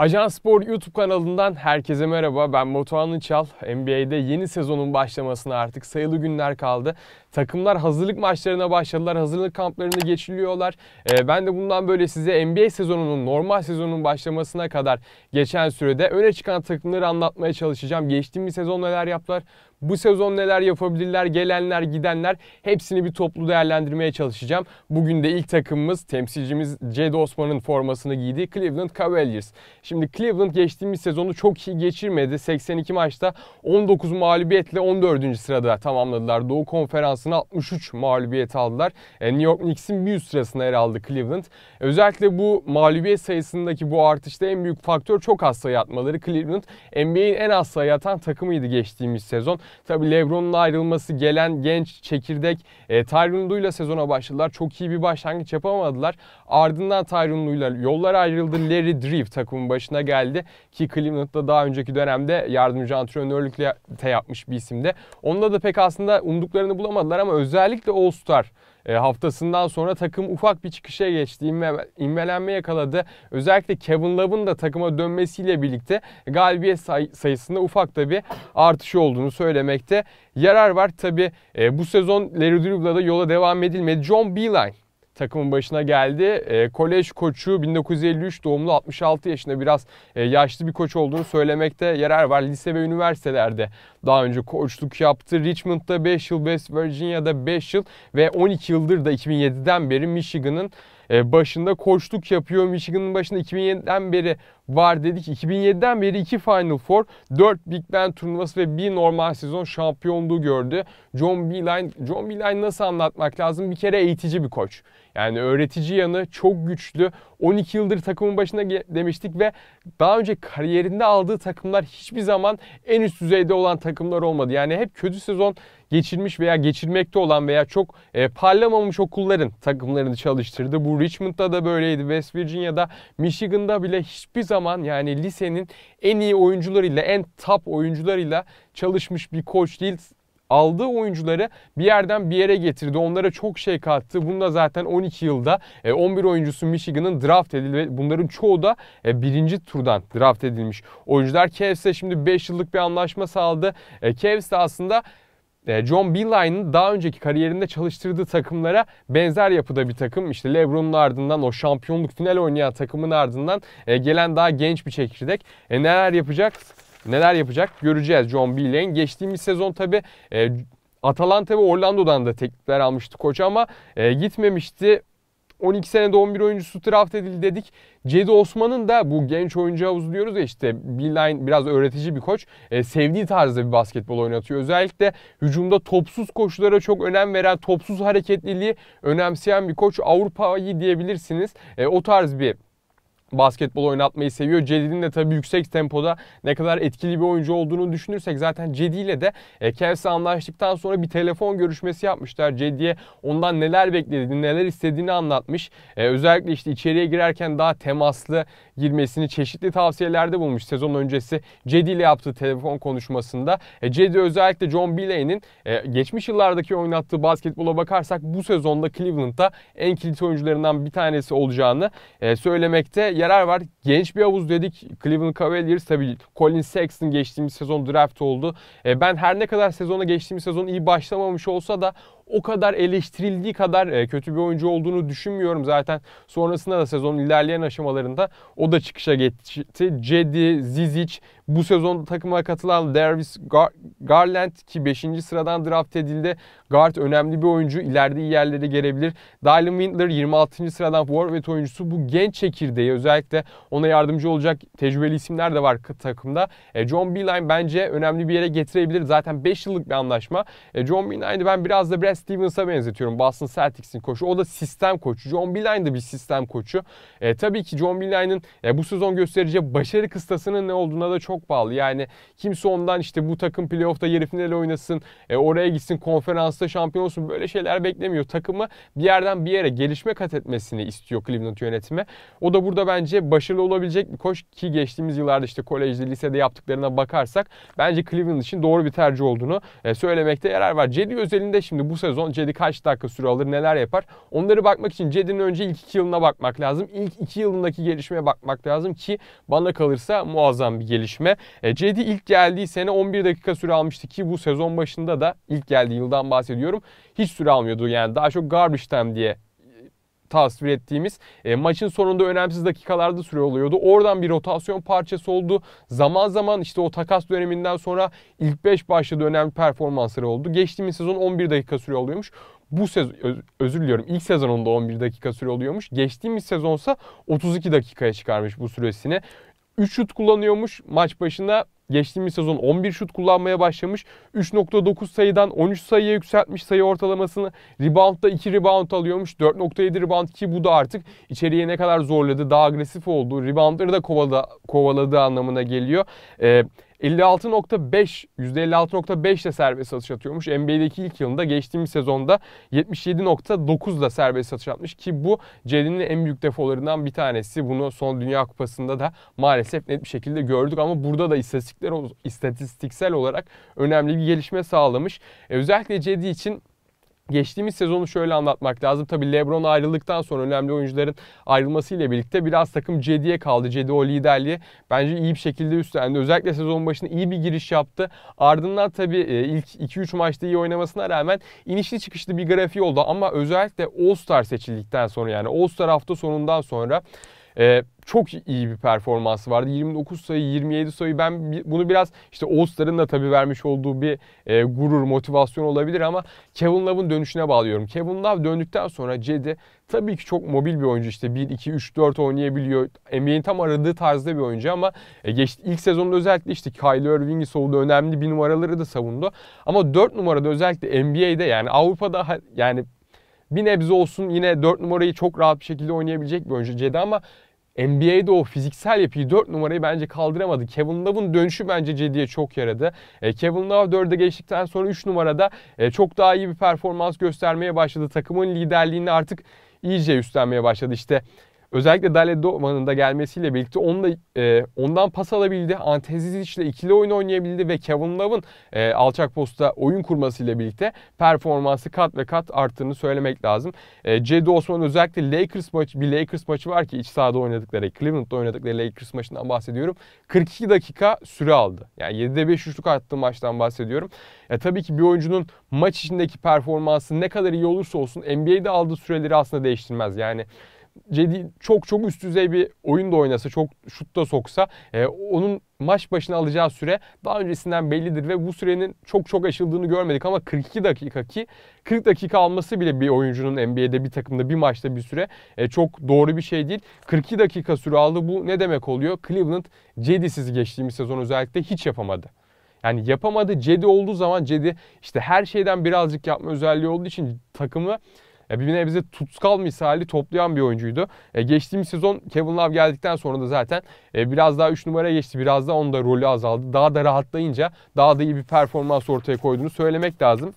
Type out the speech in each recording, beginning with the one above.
Ajan Spor YouTube kanalından herkese merhaba. Ben Batuhan Çal. NBA'de yeni sezonun başlamasına artık sayılı günler kaldı. Takımlar hazırlık maçlarına başladılar. Hazırlık kamplarını geçiliyorlar. Ee, ben de bundan böyle size NBA sezonunun normal sezonun başlamasına kadar geçen sürede öne çıkan takımları anlatmaya çalışacağım. Geçtiğimiz sezon neler yaptılar? Bu sezon neler yapabilirler, gelenler, gidenler hepsini bir toplu değerlendirmeye çalışacağım. Bugün de ilk takımımız, temsilcimiz Jed Osman'ın formasını giydiği Cleveland Cavaliers. Şimdi Cleveland geçtiğimiz sezonu çok iyi geçirmedi. 82 maçta 19 mağlubiyetle 14. sırada tamamladılar. Doğu Konferansı'na 63 mağlubiyet aldılar. E, New York Knicks'in bir üst sırasına yer aldı Cleveland. Özellikle bu mağlubiyet sayısındaki bu artışta en büyük faktör çok az sayı atmaları. Cleveland NBA'in en az sayı atan takımıydı geçtiğimiz sezon. Tabi Lebron'un ayrılması gelen genç çekirdek e, Tyron Lue'yla sezona başladılar. Çok iyi bir başlangıç yapamadılar. Ardından Tyron Lue'yla yollar ayrıldı. Larry Drew takımın başına geldi ki Cleveland'da daha önceki dönemde yardımcı antrenörlükle yapmış bir isimdi. Onda da pek aslında umduklarını bulamadılar ama özellikle All-Star e, haftasından sonra takım ufak bir çıkışa geçti. İnme, inmelenme yakaladı. Özellikle Kevin Love'ın da takıma dönmesiyle birlikte galibiyet say, sayısında ufak da bir artış olduğunu söylemekte yarar var. Tabi e, bu sezon Larry da yola devam edilmedi. John Beeline takımın başına geldi. E, kolej koçu 1953 doğumlu 66 yaşında biraz e, yaşlı bir koç olduğunu söylemekte yarar var. Lise ve üniversitelerde daha önce koçluk yaptı. Richmond'da 5 yıl, West Virginia'da 5 yıl ve 12 yıldır da 2007'den beri Michigan'ın ee, başında koştuk yapıyor. Michigan'ın başında 2007'den beri var dedik. 2007'den beri 2 Final Four, 4 Big Ben turnuvası ve bir normal sezon şampiyonluğu gördü. John Beeline, John Beeline nasıl anlatmak lazım? Bir kere eğitici bir koç. Yani öğretici yanı çok güçlü. 12 yıldır takımın başına demiştik ve daha önce kariyerinde aldığı takımlar hiçbir zaman en üst düzeyde olan takımlar olmadı. Yani hep kötü sezon geçirmiş veya geçirmekte olan veya çok e, parlamamış okulların takımlarını çalıştırdı. Bu Richmond'da da böyleydi. West Virginia'da, Michigan'da bile hiçbir zaman yani lisenin en iyi oyuncularıyla, en top oyuncularıyla çalışmış bir koç değil aldığı oyuncuları bir yerden bir yere getirdi. Onlara çok şey kattı. Bunda zaten 12 yılda 11 e, oyuncusu Michigan'ın draft edildi ve bunların çoğu da e, birinci turdan draft edilmiş oyuncular. Cavs'e şimdi 5 yıllık bir anlaşma sağladı. E, Cavs de aslında John Beeline'ın daha önceki kariyerinde çalıştırdığı takımlara benzer yapıda bir takım. İşte LeBron'un ardından o şampiyonluk final oynayan takımın ardından gelen daha genç bir çekirdek. E neler yapacak? neler yapacak göreceğiz John Beeline. Geçtiğimiz sezon tabi e, Atalanta ve Orlando'dan da teklifler almıştı koç ama e, gitmemişti. 12 senede 11 oyuncusu draft edildi dedik. Cedi Osman'ın da bu genç oyuncu havuzu diyoruz ya işte Beeline biraz öğretici bir koç. E, sevdiği tarzda bir basketbol oynatıyor. Özellikle hücumda topsuz koşulara çok önem veren, topsuz hareketliliği önemseyen bir koç. Avrupa'yı diyebilirsiniz. E, o tarz bir basketbol oynatmayı seviyor. Cedi'nin de tabii yüksek tempoda ne kadar etkili bir oyuncu olduğunu düşünürsek zaten Cedi ile de e, anlaştıktan sonra bir telefon görüşmesi yapmışlar. Cedi'ye ondan neler beklediğini, neler istediğini anlatmış. E, özellikle işte içeriye girerken daha temaslı girmesini çeşitli tavsiyelerde bulmuş sezon öncesi Cedi ile yaptığı telefon konuşmasında. E, Cedi özellikle John Billay'nin e, geçmiş yıllardaki oynattığı basketbola bakarsak bu sezonda Cleveland'da en kilit oyuncularından bir tanesi olacağını e, söylemekte yarar var. Genç bir havuz dedik. Cleveland Cavaliers tabii Colin Sexton geçtiğimiz sezon draft oldu. E, ben her ne kadar sezona geçtiğimiz sezon iyi başlamamış olsa da o kadar eleştirildiği kadar e, kötü bir oyuncu olduğunu düşünmüyorum zaten. Sonrasında da sezon ilerleyen aşamalarında o da çıkışa geçti. Cedi, Zizic, bu sezon takıma katılan Davis Garland ki 5. sıradan draft edildi. Guard önemli bir oyuncu. İleride iyi yerlere gelebilir. Dylan Windler 26. sıradan forvet oyuncusu. Bu genç çekirdeği özellikle ona yardımcı olacak tecrübeli isimler de var takımda. E, John Beeline bence önemli bir yere getirebilir. Zaten 5 yıllık bir anlaşma. E, John Beeline'i ben biraz da biraz Stevens'a benzetiyorum. Boston Celtics'in koçu. O da sistem koçu. John Beeline de bir sistem koçu. E, tabii ki John Beeline'ın e, bu sezon göstereceği başarı kıstasının ne olduğuna da çok bağlı. Yani kimse ondan işte bu takım playoff'ta yarı finale oynasın, e, oraya gitsin, konferansta şampiyon olsun böyle şeyler beklemiyor. Takımı bir yerden bir yere gelişme kat etmesini istiyor Cleveland yönetimi. O da burada bence başarılı olabilecek bir koç ki geçtiğimiz yıllarda işte kolejde, lisede yaptıklarına bakarsak bence Cleveland için doğru bir tercih olduğunu e, söylemekte yarar var. Cedi özelinde şimdi bu sezon sezon Cedi kaç dakika süre alır, neler yapar? Onları bakmak için Cedi'nin önce ilk iki yılına bakmak lazım. İlk iki yılındaki gelişmeye bakmak lazım ki bana kalırsa muazzam bir gelişme. E, Cedi ilk geldiği sene 11 dakika süre almıştı ki bu sezon başında da ilk geldiği yıldan bahsediyorum. Hiç süre almıyordu yani daha çok garbage time diye tasvir ettiğimiz e, maçın sonunda önemsiz dakikalarda süre oluyordu. Oradan bir rotasyon parçası oldu. Zaman zaman işte o takas döneminden sonra ilk 5 başladı önemli performansları oldu. Geçtiğimiz sezon 11 dakika süre oluyormuş bu sezon öz, özür diliyorum ilk sezonunda 11 dakika süre oluyormuş. Geçtiğimiz sezonsa 32 dakikaya çıkarmış bu süresini. 3 şut kullanıyormuş maç başında. Geçtiğimiz sezon 11 şut kullanmaya başlamış. 3.9 sayıdan 13 sayıya yükseltmiş sayı ortalamasını. Rebound'da 2 rebound alıyormuş. 4.7 rebound ki bu da artık içeriye ne kadar zorladı, daha agresif oldu. Reboundları da kovaladı, kovaladığı anlamına geliyor. Ee, 56.5 %56.5 ile serbest satış atıyormuş. NBA'deki ilk yılında geçtiğimiz sezonda 77.9 ile serbest satış atmış ki bu Jalen'in en büyük defolarından bir tanesi. Bunu son Dünya Kupası'nda da maalesef net bir şekilde gördük ama burada da istatistikler istatistiksel olarak önemli bir gelişme sağlamış. E, özellikle Cedi için geçtiğimiz sezonu şöyle anlatmak lazım. Tabi Lebron ayrıldıktan sonra önemli oyuncuların ayrılmasıyla birlikte biraz takım Cedi'ye kaldı. Cedi o liderliği bence iyi bir şekilde üstlendi. Özellikle sezon başında iyi bir giriş yaptı. Ardından tabi e, ilk 2-3 maçta iyi oynamasına rağmen inişli çıkışlı bir grafiği oldu. Ama özellikle All-Star seçildikten sonra yani All-Star hafta sonundan sonra e, çok iyi bir performansı vardı. 29 sayı, 27 sayı. Ben bunu biraz işte All-Star'ın da tabii vermiş olduğu bir e, gurur, motivasyon olabilir ama Kevin Love'ın dönüşüne bağlıyorum. Kevin Love döndükten sonra Cedi tabii ki çok mobil bir oyuncu. İşte 1 2 3 4 oynayabiliyor. NBA'in tam aradığı tarzda bir oyuncu ama e, geçti ilk sezonda özellikle işte Kyrie Irving'i savundu. Önemli bir numaraları da savundu. Ama 4 numarada özellikle NBA'de yani Avrupa'da yani bir nebze olsun yine 4 numarayı çok rahat bir şekilde oynayabilecek bir oyuncu Cedi ama NBA'de o fiziksel yapıyı 4 numarayı bence kaldıramadı. Kevin Love'ın dönüşü bence Cedi'ye çok yaradı. E, Kevin Love 4'e geçtikten sonra 3 numarada e, çok daha iyi bir performans göstermeye başladı. Takımın liderliğini artık iyice üstlenmeye başladı. İşte Özellikle Dale Dova'nın da gelmesiyle birlikte onunla, e, ondan pas alabildi. Antezis ile ikili oyun oynayabildi ve Kevin Love'ın e, alçak posta oyun kurmasıyla birlikte performansı kat ve kat arttığını söylemek lazım. E, Cedi Osman özellikle Lakers maçı, bir Lakers maçı var ki iç sahada oynadıkları, Cleveland'da oynadıkları Lakers maçından bahsediyorum. 42 dakika süre aldı. Yani 7'de 5 üçlük attığı maçtan bahsediyorum. E, tabii ki bir oyuncunun maç içindeki performansı ne kadar iyi olursa olsun NBA'de aldığı süreleri aslında değiştirmez. Yani Cedi çok çok üst düzey bir oyun da oynasa, çok şut da soksa e, onun maç başına alacağı süre daha öncesinden bellidir ve bu sürenin çok çok aşıldığını görmedik ama 42 dakika ki 40 dakika alması bile bir oyuncunun NBA'de bir takımda bir maçta bir süre e, çok doğru bir şey değil. 42 dakika süre aldı bu ne demek oluyor? Cleveland Cedi'siz geçtiğimiz sezon özellikle hiç yapamadı. Yani yapamadı. Cedi olduğu zaman Cedi işte her şeyden birazcık yapma özelliği olduğu için takımı e, bir nebze tutkal misali toplayan bir oyuncuydu. E, geçtiğimiz sezon Kevin Love geldikten sonra da zaten e, biraz daha 3 numaraya geçti. Biraz daha onda rolü azaldı. Daha da rahatlayınca daha da iyi bir performans ortaya koyduğunu söylemek lazım.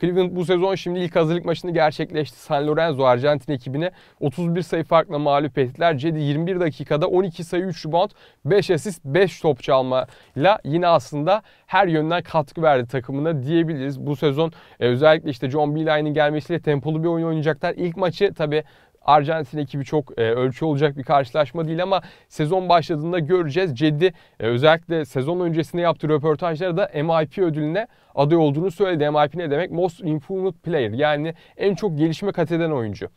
Cleveland bu sezon şimdi ilk hazırlık maçını gerçekleşti. San Lorenzo Arjantin ekibine 31 sayı farkla mağlup ettiler. Cedi 21 dakikada 12 sayı 3 rebound 5 asist 5 top çalmayla yine aslında her yönden katkı verdi takımına diyebiliriz. Bu sezon e, özellikle işte John Beeline'in gelmesiyle tempolu bir oyun oynayacaklar. İlk maçı tabii Arjantin ekibi çok e, ölçü olacak bir karşılaşma değil ama sezon başladığında göreceğiz. Ceddi e, özellikle sezon öncesinde yaptığı röportajlarda da MIP ödülüne aday olduğunu söyledi. MIP ne demek? Most Improved Player yani en çok gelişme kat eden oyuncu.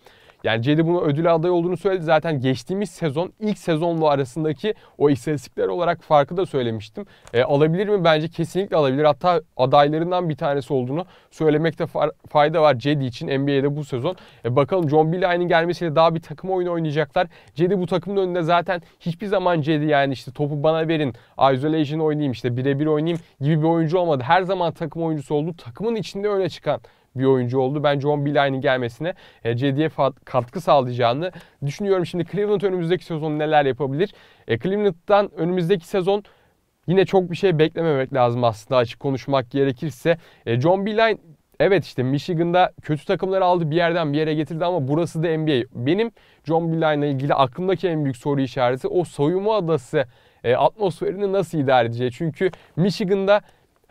Yani Cedi bunu ödül adayı olduğunu söyledi. Zaten geçtiğimiz sezon ilk sezonla arasındaki o istatistikler olarak farkı da söylemiştim. E, alabilir mi? Bence kesinlikle alabilir. Hatta adaylarından bir tanesi olduğunu söylemekte fayda var Cedi için NBA'de bu sezon. E, bakalım John Beeline'in gelmesiyle daha bir takım oyunu oynayacaklar. Cedi bu takımın önünde zaten hiçbir zaman Cedi yani işte topu bana verin, isolation oynayayım işte birebir oynayayım gibi bir oyuncu olmadı. Her zaman takım oyuncusu oldu. Takımın içinde öne çıkan bir oyuncu oldu. Ben John Beeline'in gelmesine e, CD'ye katkı sağlayacağını düşünüyorum. Şimdi Cleveland önümüzdeki sezon neler yapabilir? E, Cleveland'dan önümüzdeki sezon yine çok bir şey beklememek lazım aslında açık konuşmak gerekirse. E, John Beeline Evet işte Michigan'da kötü takımları aldı bir yerden bir yere getirdi ama burası da NBA. Benim John Beeline'la ilgili aklımdaki en büyük soru işareti o soyunma adası e, atmosferini nasıl idare edeceği. Çünkü Michigan'da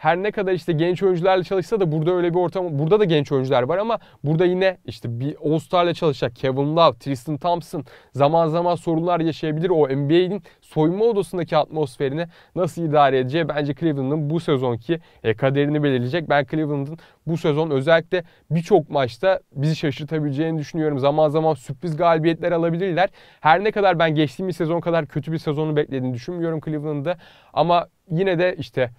her ne kadar işte genç oyuncularla çalışsa da burada öyle bir ortam burada da genç oyuncular var ama burada yine işte bir All Star'la çalışacak Kevin Love, Tristan Thompson zaman zaman sorunlar yaşayabilir. O NBA'in soyunma odasındaki atmosferini nasıl idare edeceği bence Cleveland'ın bu sezonki e, kaderini belirleyecek. Ben Cleveland'ın bu sezon özellikle birçok maçta bizi şaşırtabileceğini düşünüyorum. Zaman zaman sürpriz galibiyetler alabilirler. Her ne kadar ben bir sezon kadar kötü bir sezonu beklediğini düşünmüyorum Cleveland'da ama yine de işte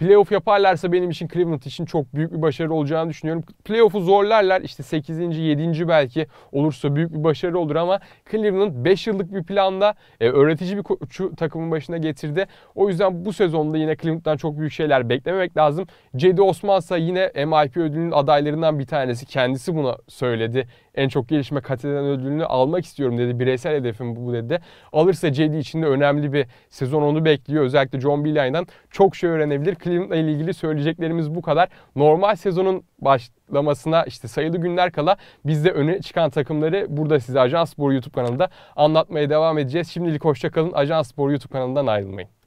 Playoff yaparlarsa benim için Cleveland için çok büyük bir başarı olacağını düşünüyorum. Playoff'u zorlarlar işte 8. 7. belki olursa büyük bir başarı olur ama Cleveland 5 yıllık bir planda e, öğretici bir koçu takımın başına getirdi. O yüzden bu sezonda yine Cleveland'dan çok büyük şeyler beklememek lazım. Cedi Osman ise yine MIP ödülünün adaylarından bir tanesi. Kendisi buna söyledi. En çok gelişme kat eden ödülünü almak istiyorum dedi. Bireysel hedefim bu dedi. Alırsa Cedi için de önemli bir sezon onu bekliyor. Özellikle John Beeline'dan çok şey öğrenebilir. Cleveland'la ilgili söyleyeceklerimiz bu kadar. Normal sezonun başlamasına işte sayılı günler kala biz de öne çıkan takımları burada size Ajans Spor YouTube kanalında anlatmaya devam edeceğiz. Şimdilik hoşçakalın. Ajans Spor YouTube kanalından ayrılmayın.